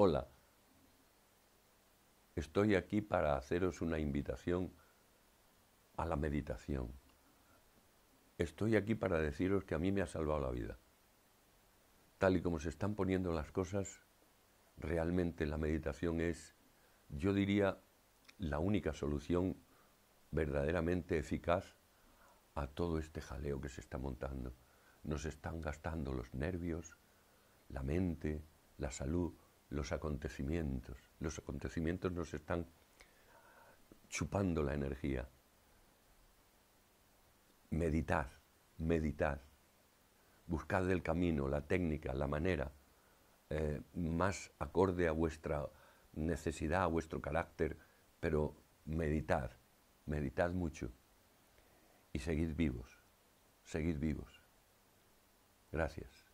hola, estoy aquí para haceros una invitación a la meditación. Estoy aquí para deciros que a mí me ha salvado la vida. Tal y como se están poniendo las cosas, realmente la meditación es, yo diría, la única solución verdaderamente eficaz a todo este jaleo que se está montando. Nos están gastando los nervios, la mente, la salud los acontecimientos. Los acontecimientos nos están chupando la energía. Meditar, meditar. Buscad el camino, la técnica, la manera eh, más acorde a vuestra necesidad, a vuestro carácter, pero meditar, meditad mucho y seguid vivos, seguid vivos. Gracias.